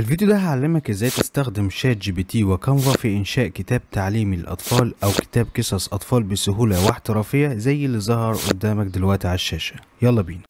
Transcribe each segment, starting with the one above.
في الفيديو ده هعلمك ازاي تستخدم شات جي بي تي وكانفا في انشاء كتاب تعليمي للاطفال او كتاب قصص اطفال بسهوله واحترافيه زي اللي ظهر قدامك دلوقتي على الشاشه يلا بينا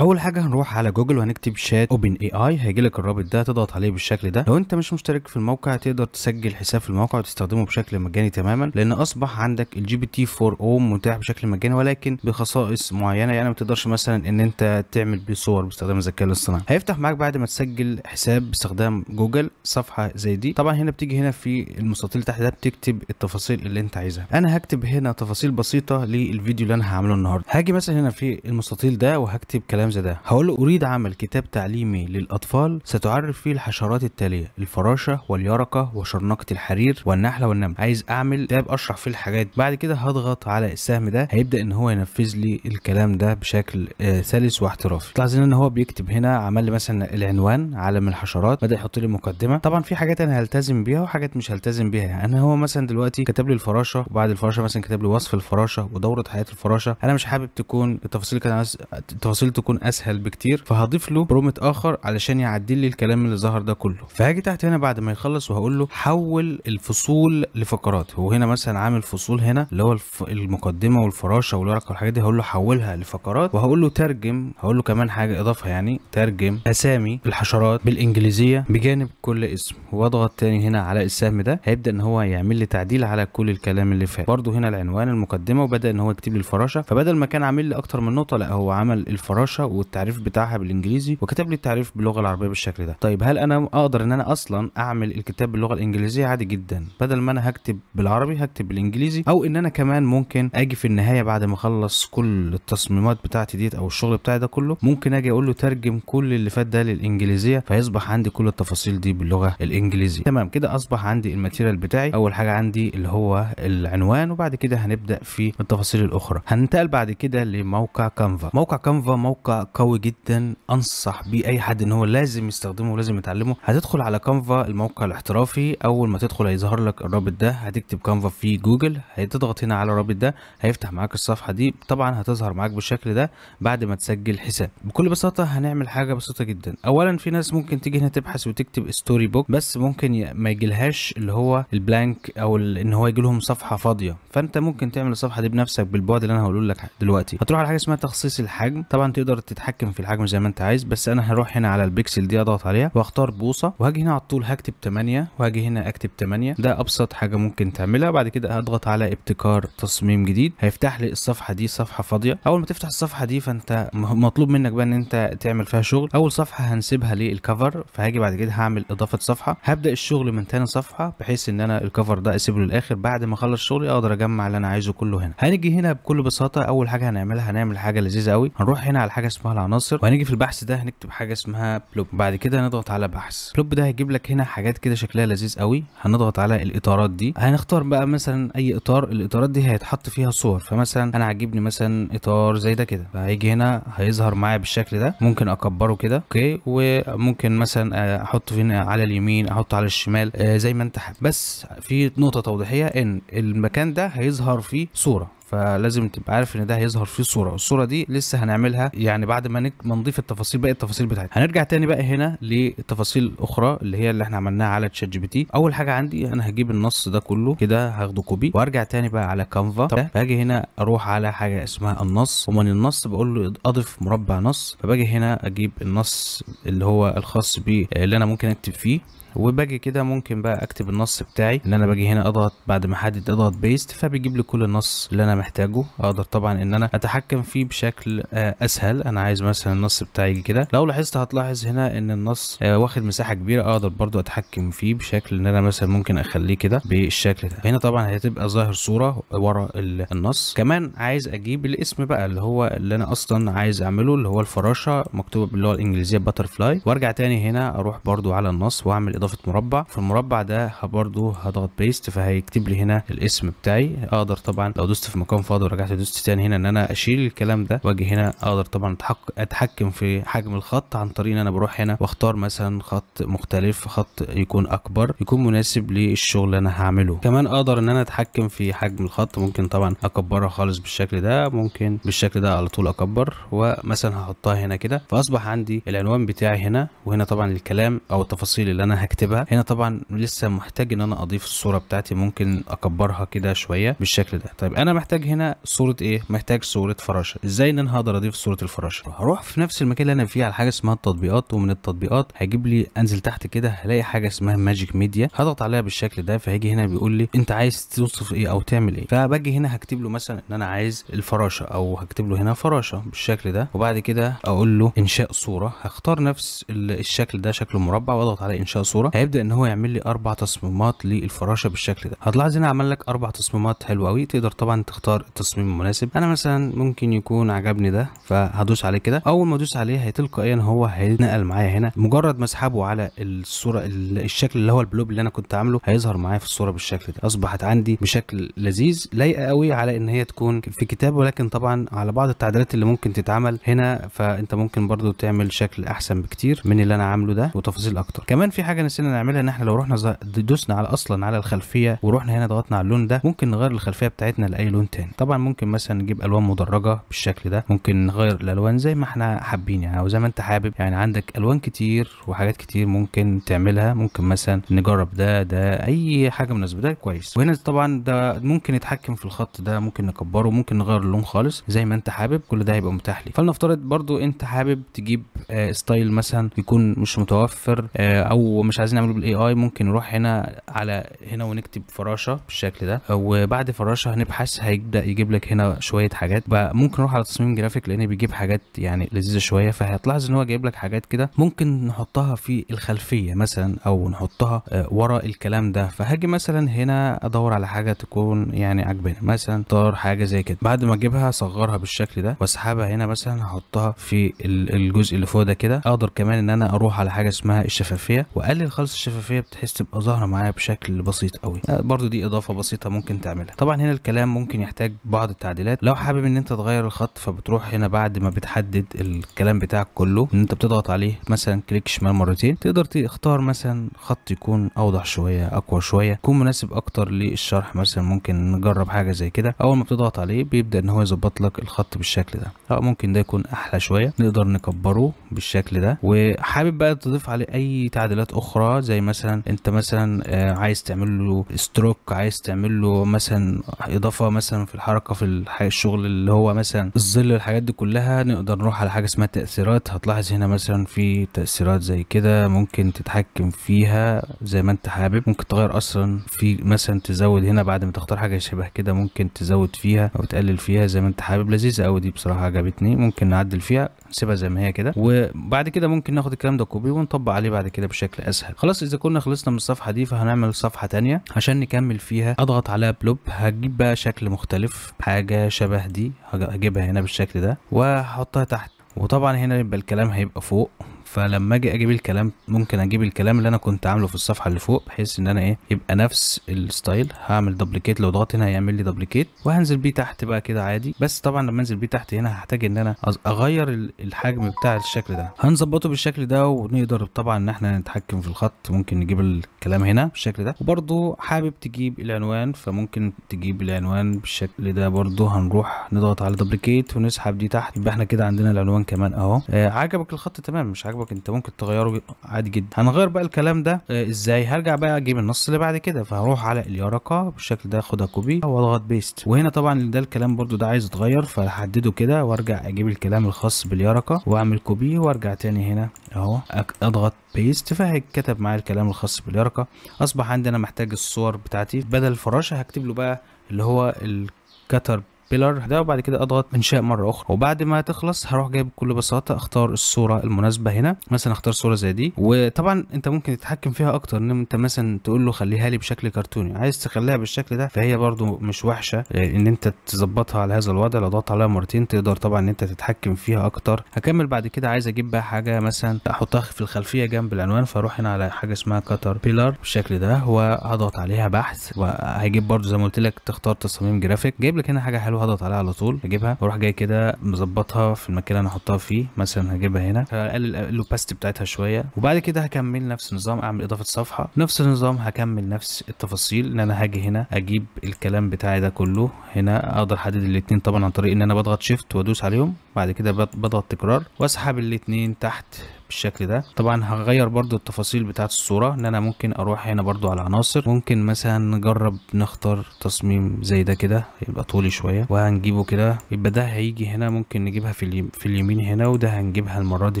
اول حاجه هنروح على جوجل وهنكتب شات اوبن اي اي هيجي لك الرابط ده تضغط عليه بالشكل ده لو انت مش مشترك في الموقع تقدر تسجل حساب في الموقع وتستخدمه بشكل مجاني تماما لان اصبح عندك الجي بي تي 4 او متاح بشكل مجاني ولكن بخصائص معينه يعني ما تقدرش مثلا ان انت تعمل بيه صور باستخدام الذكاء الاصطناعي هيفتح معاك بعد ما تسجل حساب باستخدام جوجل صفحه زي دي طبعا هنا بتيجي هنا في المستطيل تحت ده بتكتب التفاصيل اللي انت عايزها انا هكتب هنا تفاصيل بسيطه للفيديو اللي انا هعمله النهارده هاجي مثلا هنا في المستطيل ده وهكتب كلام حمزة ده هقول له أريد عمل كتاب تعليمي للأطفال ستعرف فيه الحشرات التالية الفراشة واليرقة وشرنقة الحرير والنحلة والنمل عايز أعمل كتاب أشرح فيه الحاجات بعد كده هضغط على السهم ده هيبدأ إن هو ينفذ لي الكلام ده بشكل آه، سلس واحترافي تلاحظ إن هو بيكتب هنا عمل لي مثلا العنوان عالم الحشرات بدأ يحط لي مقدمة طبعا في حاجات أنا هلتزم بيها وحاجات مش هلتزم بيها يعني أنا هو مثلا دلوقتي كتب لي الفراشة وبعد الفراشة مثلا كتب لي وصف الفراشة ودورة حياة الفراشة أنا مش حابب تكون التفاصيل كان عايز التفاصيل تكون اسهل بكتير فهضيف له برومت اخر علشان يعدل لي الكلام اللي ظهر ده كله فهاجي تحت هنا بعد ما يخلص وهقول له حول الفصول لفقرات وهنا مثلا عامل فصول هنا اللي هو الف... المقدمه والفراشه والورقه والحاجات دي هقول له حولها لفقرات وهقول له ترجم هقول له كمان حاجه اضافه يعني ترجم اسامي الحشرات بالانجليزيه بجانب كل اسم واضغط تاني هنا على السهم ده هيبدا ان هو يعمل لي تعديل على كل الكلام اللي فات برده هنا العنوان المقدمه وبدا ان هو يكتب لي الفراشه فبدل ما كان عامل لي اكتر من نقطه لا هو عمل الفراشه والتعريف بتاعها بالانجليزي وكتب لي التعريف باللغه العربيه بالشكل ده طيب هل انا اقدر ان انا اصلا اعمل الكتاب باللغه الانجليزيه عادي جدا بدل ما انا هكتب بالعربي هكتب بالانجليزي او ان انا كمان ممكن اجي في النهايه بعد ما اخلص كل التصميمات بتاعتي ديت او الشغل بتاعي ده كله ممكن اجي اقول له ترجم كل اللي فات ده للانجليزيه فيصبح عندي كل التفاصيل دي باللغه الانجليزيه تمام كده اصبح عندي الماتيريال بتاعي اول حاجه عندي اللي هو العنوان وبعد كده هنبدا في التفاصيل الاخرى هننتقل بعد كده لموقع كانفا موقع كانفا موقع قوي جدا انصح بيه اي حد ان هو لازم يستخدمه ولازم يتعلمه هتدخل على كانفا الموقع الاحترافي اول ما تدخل هيظهر لك الرابط ده هتكتب كانفا في جوجل هتضغط هنا على الرابط ده هيفتح معاك الصفحه دي طبعا هتظهر معاك بالشكل ده بعد ما تسجل حساب بكل بساطه هنعمل حاجه بسيطه جدا اولا في ناس ممكن تيجي هنا تبحث وتكتب ستوري بوك بس ممكن ما يجيلهاش اللي هو البلانك او ان هو يجي لهم صفحه فاضيه فانت ممكن تعمل الصفحه دي بنفسك بالبعد اللي انا هقوله لك دلوقتي هتروح على حاجه اسمها تخصيص الحجم طبعا تقدر تقدر تتحكم في الحجم زي ما انت عايز بس انا هروح هنا على البكسل دي اضغط عليها واختار بوصه وهاجي هنا على طول هكتب 8 وهاجي هنا اكتب 8 ده ابسط حاجه ممكن تعملها بعد كده هضغط على ابتكار تصميم جديد هيفتح لي الصفحه دي صفحه فاضيه اول ما تفتح الصفحه دي فانت مطلوب منك بقى ان انت تعمل فيها شغل اول صفحه هنسيبها للكفر فهاجي بعد كده هعمل اضافه صفحه هبدا الشغل من ثاني صفحه بحيث ان انا الكفر ده اسيبه للاخر بعد ما اخلص شغلي اقدر اجمع اللي انا عايزه كله هنا هنيجي هنا بكل بساطه اول حاجه هنعملها هنعمل حاجه لذيذه قوي هنروح هنا على حاجه اسمها العناصر وهنيجي في البحث ده هنكتب حاجه اسمها بلوب بعد كده هنضغط على بحث بلوب ده هيجيب لك هنا حاجات كده شكلها لذيذ قوي هنضغط على الاطارات دي هنختار بقى مثلا اي اطار الاطارات دي هيتحط فيها صور فمثلا انا عاجبني مثلا اطار زي ده كده فهيجي هنا هيظهر معايا بالشكل ده ممكن اكبره كده اوكي وممكن مثلا آه، احطه هنا على اليمين احطه على الشمال آه، زي ما انت حابب بس في نقطه توضيحيه ان المكان ده هيظهر فيه صوره فلازم تبقى عارف ان ده هيظهر فيه صوره الصوره دي لسه هنعملها يعني بعد ما نك... نضيف التفاصيل باقي التفاصيل بتاعتها هنرجع تاني بقى هنا لتفاصيل اخرى اللي هي اللي احنا عملناها على تشات جي بي تي اول حاجه عندي انا هجيب النص ده كله كده هاخده كوبي وارجع تاني بقى على كانفا فاجي هنا اروح على حاجه اسمها النص ومن النص بقول له اضف مربع نص فباجي هنا اجيب النص اللي هو الخاص بيه اللي انا ممكن اكتب فيه وباجي كده ممكن بقى اكتب النص بتاعي ان انا باجي هنا اضغط بعد ما احدد اضغط بيست فبيجيب لي كل النص اللي انا محتاجه اقدر طبعا ان انا اتحكم فيه بشكل آه، اسهل انا عايز مثلا النص بتاعي كده لو لاحظت هتلاحظ هنا ان النص آه، واخد مساحه كبيره اقدر برضو اتحكم فيه بشكل ان انا مثلا ممكن اخليه كده بالشكل ده هنا طبعا هتبقى ظاهر صوره ورا النص كمان عايز اجيب الاسم بقى اللي هو اللي انا اصلا عايز اعمله اللي هو الفراشه مكتوبه باللغه الانجليزيه باترفلاي وارجع تاني هنا اروح برضو على النص واعمل اضافه مربع في المربع ده برضو هضغط بيست فهيكتب لي هنا الاسم بتاعي اقدر طبعا لو دوست في مكان فاضي ورجعت دوست تاني هنا ان انا اشيل الكلام ده واجي هنا اقدر طبعا اتحكم في حجم الخط عن طريق ان انا بروح هنا واختار مثلا خط مختلف خط يكون اكبر يكون مناسب للشغل اللي انا هعمله كمان اقدر ان انا اتحكم في حجم الخط ممكن طبعا اكبرها خالص بالشكل ده ممكن بالشكل ده على طول اكبر ومثلا هحطها هنا كده فاصبح عندي العنوان بتاعي هنا وهنا طبعا الكلام او التفاصيل اللي انا اكتبها هنا طبعا لسه محتاج ان انا اضيف الصوره بتاعتي ممكن اكبرها كده شويه بالشكل ده طيب انا محتاج هنا صوره ايه محتاج صوره فراشه ازاي ان انا هقدر اضيف صوره الفراشه هروح في نفس المكان اللي انا فيه على حاجه اسمها التطبيقات ومن التطبيقات هجيب لي انزل تحت كده هلاقي حاجه اسمها ماجيك ميديا هضغط عليها بالشكل ده فهيجي هنا بيقول لي انت عايز توصف ايه او تعمل ايه فباجي هنا هكتب له مثلا ان انا عايز الفراشه او هكتب له هنا فراشه بالشكل ده وبعد كده اقول له انشاء صوره هختار نفس الشكل ده شكله مربع واضغط على انشاء صوره الصوره هيبدا ان هو يعمل لي اربع تصميمات للفراشه بالشكل ده هتلاحظ هنا عمل لك اربع تصميمات حلوه قوي تقدر طبعا تختار التصميم المناسب انا مثلا ممكن يكون عجبني ده فهدوس عليه كده اول ما ادوس عليه هتلقائيا هو هيتنقل معايا هنا مجرد ما اسحبه على الصوره الشكل اللي هو البلوب اللي انا كنت عامله هيظهر معايا في الصوره بالشكل ده اصبحت عندي بشكل لذيذ لايقه قوي على ان هي تكون في كتاب ولكن طبعا على بعض التعديلات اللي ممكن تتعمل هنا فانت ممكن برضو تعمل شكل احسن بكتير من اللي انا عامله ده وتفاصيل اكتر كمان في حاجه نسينا نعملها ان احنا لو رحنا دوسنا على اصلا على الخلفيه ورحنا هنا ضغطنا على اللون ده ممكن نغير الخلفيه بتاعتنا لاي لون تاني طبعا ممكن مثلا نجيب الوان مدرجه بالشكل ده ممكن نغير الالوان زي ما احنا حابين يعني او زي ما انت حابب يعني عندك الوان كتير وحاجات كتير ممكن تعملها ممكن مثلا نجرب ده ده اي حاجه مناسبه ده كويس وهنا طبعا ده ممكن نتحكم في الخط ده ممكن نكبره ممكن نغير اللون خالص زي ما انت حابب كل ده هيبقى متاح لي فلنفترض برضو انت حابب تجيب آه ستايل مثلا يكون مش متوفر آه او مش عايزين نعمله بالاي اي ممكن نروح هنا على هنا ونكتب فراشه بالشكل ده وبعد فراشه هنبحث هيبدا يجيب لك هنا شويه حاجات ممكن نروح على تصميم جرافيك لان بيجيب حاجات يعني لذيذه شويه فهتلاحظ ان هو جايب لك حاجات كده ممكن نحطها في الخلفيه مثلا او نحطها آه، ورا الكلام ده فهاجي مثلا هنا ادور على حاجه تكون يعني عاجباني مثلا طار حاجه زي كده بعد ما اجيبها اصغرها بالشكل ده واسحبها هنا مثلا هحطها في الجزء اللي فوق ده كده اقدر كمان ان انا اروح على حاجه اسمها الشفافيه واقلل خالص الشفافيه بتحس تبقى ظاهره معايا بشكل بسيط قوي آه، برضو دي اضافه بسيطه ممكن تعملها طبعا هنا الكلام ممكن يحتاج بعض التعديلات لو حابب ان انت تغير الخط فبتروح هنا بعد ما بتحدد الكلام بتاعك كله ان انت بتضغط عليه مثلا كليك شمال مرتين تقدر تختار مثلا خط يكون اوضح شويه اقوى شويه يكون مناسب اكتر للشرح مثلا ممكن نجرب حاجه زي كده اول ما بتضغط عليه بيبدا ان هو يظبط لك الخط بالشكل ده أو آه، ممكن ده يكون احلى شويه نقدر نكبره بالشكل ده وحابب بقى تضيف عليه اي تعديلات اخرى اخرى زي مثلا انت مثلا آه، عايز تعمل له ستروك عايز تعمل له مثلا اضافه مثلا في الحركه في الشغل اللي هو مثلا الظل الحاجات دي كلها نقدر نروح على حاجه اسمها تاثيرات هتلاحظ هنا مثلا في تاثيرات زي كده ممكن تتحكم فيها زي ما انت حابب ممكن تغير اصلا في مثلا تزود هنا بعد ما تختار حاجه شبه كده ممكن تزود فيها او تقلل فيها زي ما انت حابب لذيذه قوي دي بصراحه عجبتني ممكن نعدل فيها نسيبها زي ما هي كده وبعد كده ممكن ناخد الكلام ده كوبي ونطبق عليه بعد كده بشكل اسهل خلاص اذا كنا خلصنا من الصفحه دي فهنعمل صفحه ثانيه عشان نكمل فيها اضغط عليها بلوب هجيب بقى شكل مختلف حاجه شبه دي هجيبها هنا بالشكل ده وهحطها تحت وطبعا هنا يبقى الكلام هيبقى فوق فلما اجي اجيب الكلام ممكن اجيب الكلام اللي انا كنت عامله في الصفحه اللي فوق بحيث ان انا ايه يبقى نفس الستايل هعمل دبليكيت لو ضغطت هنا هيعمل لي دبليكيت وهنزل بيه تحت بقى كده عادي بس طبعا لما انزل بيه تحت هنا هحتاج ان انا اغير الحجم بتاع الشكل ده هنظبطه بالشكل ده ونقدر طبعا ان احنا نتحكم في الخط ممكن نجيب الكلام هنا بالشكل ده وبرده حابب تجيب العنوان فممكن تجيب العنوان بالشكل ده برده هنروح نضغط على دبليكيت ونسحب دي تحت يبقى احنا كده عندنا العنوان كمان اهو آه عجبك الخط تمام مش عجبك عاجبك انت ممكن تغيره عادي جدا هنغير بقى الكلام ده آه، ازاي هرجع بقى اجيب النص اللي بعد كده فهروح على اليرقه بالشكل ده اخدها كوبي واضغط بيست وهنا طبعا ده الكلام برده ده عايز يتغير فهحدده كده وارجع اجيب الكلام الخاص باليرقه واعمل كوبي وارجع تاني هنا اهو اضغط بيست فهيتكتب معايا الكلام الخاص باليرقه اصبح عندي انا محتاج الصور بتاعتي بدل الفراشه هكتب له بقى اللي هو الكتر بيلر ده وبعد كده اضغط انشاء مره اخرى وبعد ما تخلص هروح جايب بكل بساطه اختار الصوره المناسبه هنا مثلا اختار صوره زي دي وطبعا انت ممكن تتحكم فيها اكتر ان انت مثلا تقول له خليها لي بشكل كرتوني عايز تخليها بالشكل ده فهي برده مش وحشه آه، ان انت تظبطها على هذا الوضع لو ضغطت عليها مرتين تقدر طبعا ان انت تتحكم فيها اكتر هكمل بعد كده عايز اجيب بقى حاجه مثلا احطها في الخلفيه جنب العنوان فاروح هنا على حاجه اسمها كتر بيلر بالشكل ده وهضغط عليها بحث وهيجيب برده زي ما قلت لك تختار تصاميم جرافيك جايب لك هنا حاجه حلوه هجيبها اضغط عليها على طول اجيبها واروح جاي كده مظبطها في المكان اللي انا هحطها فيه مثلا هجيبها هنا هقلل الاوباستي بتاعتها شويه وبعد كده هكمل نفس النظام اعمل اضافه صفحه نفس النظام هكمل نفس التفاصيل ان انا هاجي هنا اجيب الكلام بتاعي ده كله هنا اقدر احدد الاثنين طبعا عن طريق ان انا بضغط شيفت وادوس عليهم بعد كده بضغط تكرار واسحب الاثنين تحت بالشكل ده طبعا هغير برضو التفاصيل بتاعه الصوره ان انا ممكن اروح هنا برضو على العناصر ممكن مثلا نجرب نختار تصميم زي ده كده يبقى طولي شويه وهنجيبه كده يبقى ده هيجي هنا ممكن نجيبها في في اليمين هنا وده هنجيبها المره دي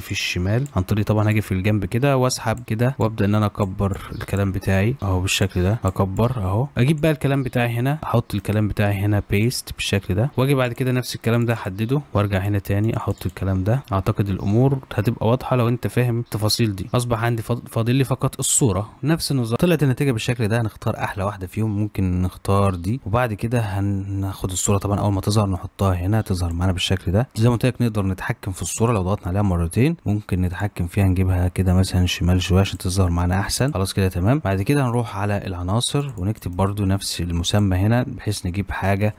في الشمال عن طريق طبعا هاجي في الجنب كده واسحب كده وابدا ان انا اكبر الكلام بتاعي اهو بالشكل ده اكبر اهو اجيب بقى الكلام بتاعي هنا احط الكلام بتاعي هنا بيست بالشكل ده واجي بعد كده نفس الكلام ده احدده وارجع هنا تاني احط الكلام ده اعتقد الامور هتبقى واضحه لو انت انت فاهم التفاصيل دي اصبح عندي فاضل لي فقط الصوره نفس النظام طلعت النتيجه بالشكل ده هنختار احلى واحده فيهم ممكن نختار دي وبعد كده هناخد الصوره طبعا اول ما تظهر نحطها هنا تظهر معانا بالشكل ده زي ما قلت لك نقدر نتحكم في الصوره لو ضغطنا عليها مرتين ممكن نتحكم فيها نجيبها كده مثلا شمال شويه عشان تظهر معانا احسن خلاص كده تمام بعد كده هنروح على العناصر ونكتب برده نفس المسمى هنا بحيث نجيب حاجه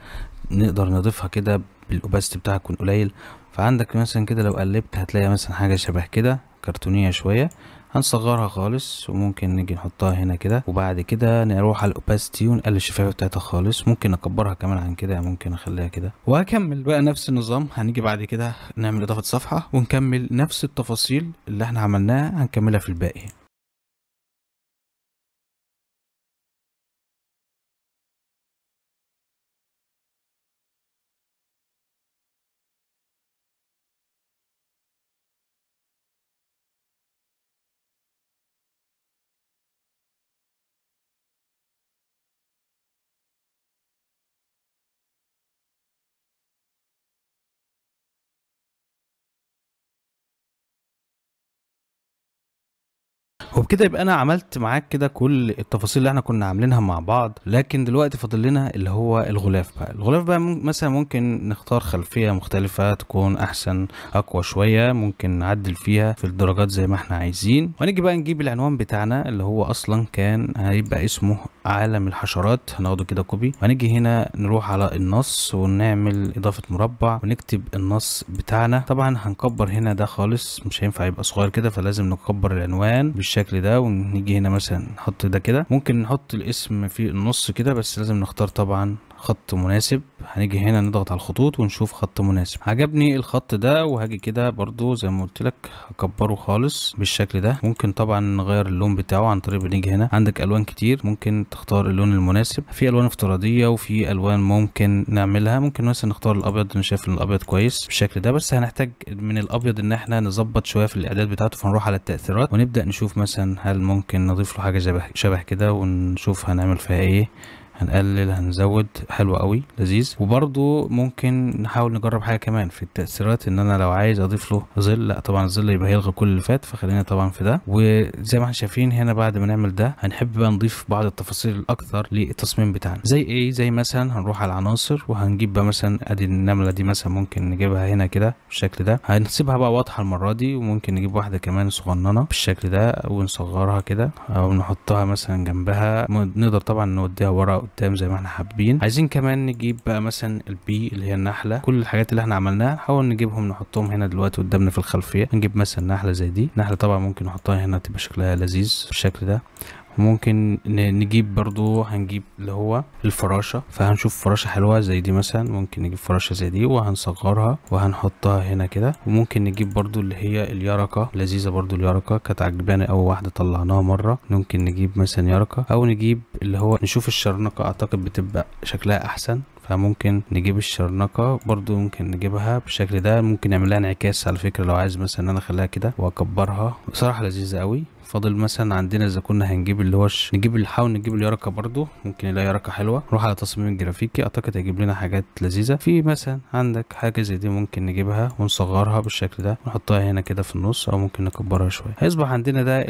نقدر نضيفها كده بالاوباست بتاعها يكون قليل فعندك مثلا كده لو قلبت هتلاقي مثلا حاجه شبه كده كرتونية شوية هنصغرها خالص وممكن نيجي نحطها هنا كده وبعد كده نروح على الاوباستي ونقلل الشفافيه بتاعتها خالص ممكن اكبرها كمان عن كده ممكن اخليها كده وهكمل بقى نفس النظام هنيجي بعد كده نعمل اضافه صفحه ونكمل نفس التفاصيل اللي احنا عملناها هنكملها في الباقي وبكده يبقى انا عملت معاك كده كل التفاصيل اللي احنا كنا عاملينها مع بعض لكن دلوقتي فاضل لنا اللي هو الغلاف بقى الغلاف بقى مثلا ممكن نختار خلفيه مختلفه تكون احسن اقوى شويه ممكن نعدل فيها في الدرجات زي ما احنا عايزين ونيجي بقى نجيب العنوان بتاعنا اللي هو اصلا كان هيبقى اسمه عالم الحشرات هناخده كده كوبي ونيجي هنا نروح على النص ونعمل اضافه مربع ونكتب النص بتاعنا طبعا هنكبر هنا ده خالص مش هينفع يبقى صغير كده فلازم نكبر العنوان بالشكل بالشكل ده ونيجي هنا مثلا نحط ده كده ممكن نحط الاسم في النص كده بس لازم نختار طبعا خط مناسب هنيجي هنا نضغط على الخطوط ونشوف خط مناسب عجبني الخط ده وهاجي كده برضو زي ما قلت لك هكبره خالص بالشكل ده ممكن طبعا نغير اللون بتاعه عن طريق بنيجي هنا عندك الوان كتير ممكن تختار اللون المناسب في الوان افتراضيه وفي الوان ممكن نعملها ممكن مثلا نختار الابيض انا شايف ان الابيض كويس بالشكل ده بس هنحتاج من الابيض ان احنا نظبط شويه في الاعداد بتاعته فنروح على التاثيرات ونبدا نشوف مثلا هل ممكن نضيف له حاجه شبه كده ونشوف هنعمل فيها ايه هنقلل هنزود حلو قوي لذيذ وبرده ممكن نحاول نجرب حاجه كمان في التاثيرات ان انا لو عايز اضيف له ظل لا طبعا الظل يبقى هيلغي كل اللي فات فخلينا طبعا في ده وزي ما احنا شايفين هنا بعد ما نعمل ده هنحب بقى نضيف بعض التفاصيل الاكثر للتصميم بتاعنا زي ايه زي مثلا هنروح على العناصر وهنجيب بقى مثلا ادي النمله دي مثلا ممكن نجيبها هنا كده بالشكل ده هنسيبها بقى واضحه المره دي وممكن نجيب واحده كمان صغننه بالشكل ده ونصغرها كده او نحطها مثلا جنبها نقدر طبعا نوديها ورا قدام زي ما احنا حابين عايزين كمان نجيب بقى مثلا البي اللي هي النحله كل الحاجات اللي احنا عملناها نحاول نجيبهم نحطهم هنا دلوقتي قدامنا في الخلفيه نجيب مثلا نحله زي دي نحله طبعا ممكن نحطها هنا تبقى شكلها لذيذ بالشكل ده ممكن نجيب برضو هنجيب اللي هو الفراشة فهنشوف فراشة حلوة زي دي مثلا ممكن نجيب فراشة زي دي وهنصغرها وهنحطها هنا كده وممكن نجيب برضو اللي هي اليرقة لذيذة برضو اليرقة كانت عجباني اول واحدة طلعناها مرة ممكن نجيب مثلا يرقة او نجيب اللي هو نشوف الشرنقة اعتقد بتبقى شكلها احسن فممكن نجيب الشرنقة برضو ممكن نجيبها بالشكل ده ممكن نعملها انعكاس على فكرة لو عايز مثلا انا اخليها كده واكبرها بصراحة لذيذة قوي فاضل مثلا عندنا اذا كنا هنجيب اللي هو نجيب نحاول نجيب اليرقه برده ممكن نلاقي يرقه حلوه نروح على تصميم جرافيكي اعتقد هيجيب لنا حاجات لذيذه في مثلا عندك حاجه زي دي ممكن نجيبها ونصغرها بالشكل ده ونحطها هنا كده في النص او ممكن نكبرها شويه هيصبح عندنا ده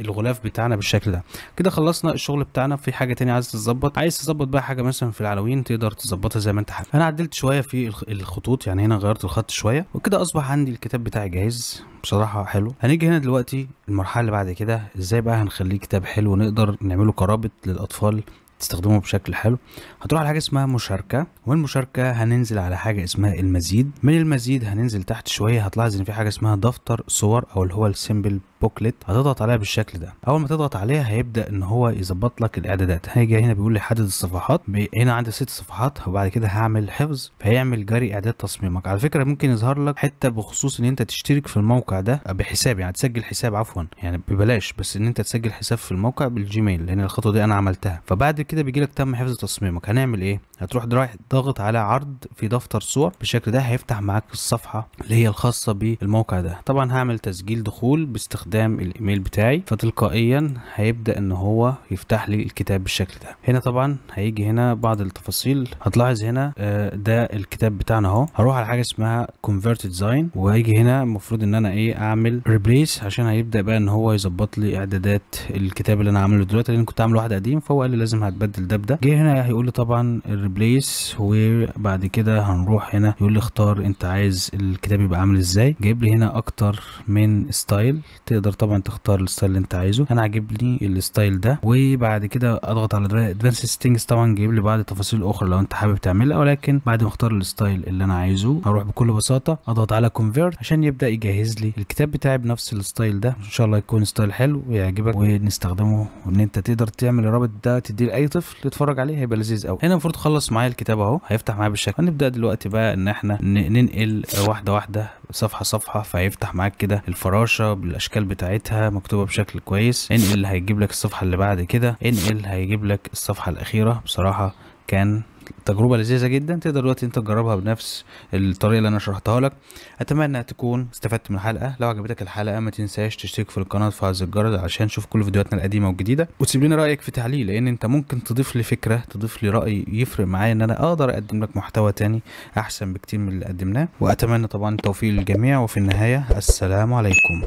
الغلاف بتاعنا بالشكل ده كده خلصنا الشغل بتاعنا في حاجه تانية عايز تظبط عايز تظبط بقى حاجه مثلا في العلوين تقدر تظبطها زي ما انت حابب انا عدلت شويه في الخطوط يعني هنا غيرت الخط شويه وكده اصبح عندي الكتاب بتاعي جاهز بصراحه حلو هنيجي هنا دلوقتي المرحله الحل بعد كده ازاي بقى هنخليه كتاب حلو نقدر نعمله كرابط للاطفال تستخدمه بشكل حلو هتروح على حاجه اسمها مشاركه والمشاركة هننزل على حاجه اسمها المزيد من المزيد هننزل تحت شويه هتلاحظ ان في حاجه اسمها دفتر صور او اللي هو السيمبل بوكلت هتضغط عليها بالشكل ده اول ما تضغط عليها هيبدا ان هو يظبط لك الاعدادات هيجي هنا بيقول لي حدد الصفحات هنا عندي ست صفحات وبعد كده هعمل حفظ فهيعمل جري اعداد تصميمك على فكره ممكن يظهر لك حته بخصوص ان انت تشترك في الموقع ده آه، بحساب يعني تسجل حساب عفوا يعني ببلاش بس ان انت تسجل حساب في الموقع بالجيميل لان الخطوه دي انا عملتها فبعد كده كده بيجي لك تم حفظ تصميمك هنعمل ايه هتروح رايح ضاغط على عرض في دفتر صور بالشكل ده هيفتح معاك الصفحه اللي هي الخاصه بالموقع ده طبعا هعمل تسجيل دخول باستخدام الايميل بتاعي فتلقائيا هيبدا ان هو يفتح لي الكتاب بالشكل ده هنا طبعا هيجي هنا بعض التفاصيل هتلاحظ هنا آه، ده الكتاب بتاعنا اهو هروح على حاجه اسمها كونفرت ديزاين وهيجي هنا المفروض ان انا ايه اعمل ريبليس عشان هيبدا بقى ان هو يظبط لي اعدادات الكتاب اللي انا عامله دلوقتي لان كنت عامل واحد قديم فهو قال لي لازم هتبدل ده بده جه هنا هيقول لي طبعا الريبليس وبعد كده هنروح هنا يقول لي اختار انت عايز الكتاب يبقى عامل ازاي جايب لي هنا اكتر من ستايل تقدر طبعا تختار الستايل اللي انت عايزه انا عاجبني الستايل ده وبعد كده اضغط على ادفانس ستينجز طبعا جايب لي بعض التفاصيل الاخرى لو انت حابب تعملها ولكن بعد ما اختار الستايل اللي انا عايزه هروح بكل بساطه اضغط على كونفيرت عشان يبدا يجهز لي الكتاب بتاعي بنفس الستايل ده ان شاء الله يكون ستايل حلو ويعجبك ونستخدمه وان انت تقدر تعمل الرابط ده تديه لاي اي طفل يتفرج عليه هيبقى لذيذ قوي هنا المفروض خلص معايا الكتاب اهو هيفتح معايا بالشكل هنبدا دلوقتي بقى ان احنا ننقل واحده واحده صفحه صفحه فهيفتح معاك كده الفراشه بالاشكال بتاعتها مكتوبه بشكل كويس انقل هيجيب لك الصفحه اللي بعد كده انقل هيجيب لك الصفحه الاخيره بصراحه كان تجربة لذيذة جدا تقدر دلوقتي انت تجربها بنفس الطريقة اللي انا شرحتها لك اتمنى تكون استفدت من الحلقة لو عجبتك الحلقة ما تنساش تشترك في القناة وتفعل زر الجرس عشان تشوف كل فيديوهاتنا القديمة والجديدة وتسيب لنا رأيك في تعليق لان انت ممكن تضيف لي فكرة تضيف لي رأي يفرق معايا ان انا اقدر اقدم لك محتوى تاني احسن بكتير من اللي قدمناه واتمنى طبعا التوفيق للجميع وفي النهاية السلام عليكم